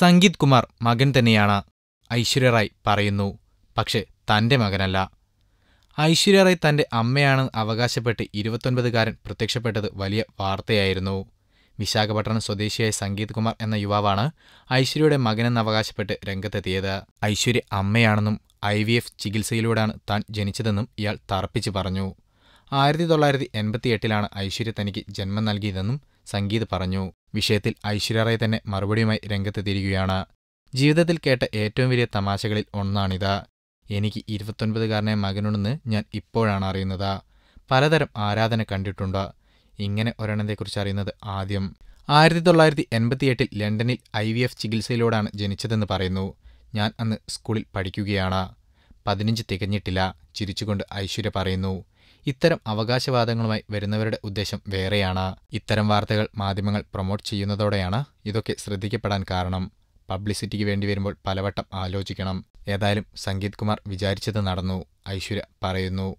സംഗീത് കുമാർ മകൻ തന്നെയാണ് ഐശ്വര്യ റായ് പറയുന്നു പക്ഷേ തൻ്റെ മകനല്ല ഐശ്വര്യ റായ് തൻ്റെ അമ്മയാണ് അവകാശപ്പെട്ട് ഇരുപത്തൊൻപതുകാരൻ പ്രത്യക്ഷപ്പെട്ടത് വലിയ വാർത്തയായിരുന്നു വിശാഖപട്ടണം സ്വദേശിയായ സംഗീത് കുമാർ എന്ന യുവാവാണ് ഐശ്വര്യയുടെ മകനെന്ന് അവകാശപ്പെട്ട് രംഗത്തെത്തിയത് ഐശ്വര്യ അമ്മയാണെന്നും ഐ വി എഫ് ചികിത്സയിലൂടെയാണ് താൻ ജനിച്ചതെന്നും ഇയാൾ തറപ്പിച്ചു പറഞ്ഞു ആയിരത്തി തൊള്ളായിരത്തി എട്ടിലാണ് ഐശ്വര്യ തനിക്ക് ജന്മം നൽകിയതെന്നും സംഗീത് പറഞ്ഞു വിഷയത്തിൽ ഐശ്വര്യ റായ് തന്നെ മറുപടിയുമായി രംഗത്തെത്തിയിരിക്കുകയാണ് ജീവിതത്തിൽ കേട്ട ഏറ്റവും വലിയ തമാശകളിൽ ഒന്നാണിത് എനിക്ക് ഇരുപത്തൊൻപതുകാരനായ മകനുണ്ടെന്ന് ഞാൻ ഇപ്പോഴാണ് അറിയുന്നത് പലതരം ആരാധന കണ്ടിട്ടുണ്ട് ഇങ്ങനെ ഒരെണ്ണത്തെക്കുറിച്ച് അറിയുന്നത് ആദ്യം ആയിരത്തി തൊള്ളായിരത്തി എട്ടിൽ ലണ്ടനിൽ ഐ വി എഫ് ചികിത്സയിലൂടെയാണ് ജനിച്ചതെന്ന് പറയുന്നു ഞാൻ അന്ന് സ്കൂളിൽ പഠിക്കുകയാണ് പതിനഞ്ച് തികഞ്ഞിട്ടില്ല ചിരിച്ചുകൊണ്ട് ഐശ്വര്യ പറയുന്നു ഇത്തരം അവകാശവാദങ്ങളുമായി വരുന്നവരുടെ ഉദ്ദേശം വേറെയാണ് ഇത്തരം വാർത്തകൾ മാധ്യമങ്ങൾ പ്രൊമോട്ട് ചെയ്യുന്നതോടെയാണ് ഇതൊക്കെ ശ്രദ്ധിക്കപ്പെടാൻ കാരണം പബ്ലിസിറ്റിക്ക് വേണ്ടി വരുമ്പോൾ പലവട്ടം ആലോചിക്കണം ഏതായാലും സംഗീത് കുമാർ വിചാരിച്ചത് നടന്നു ഐശ്വര്യ പറയുന്നു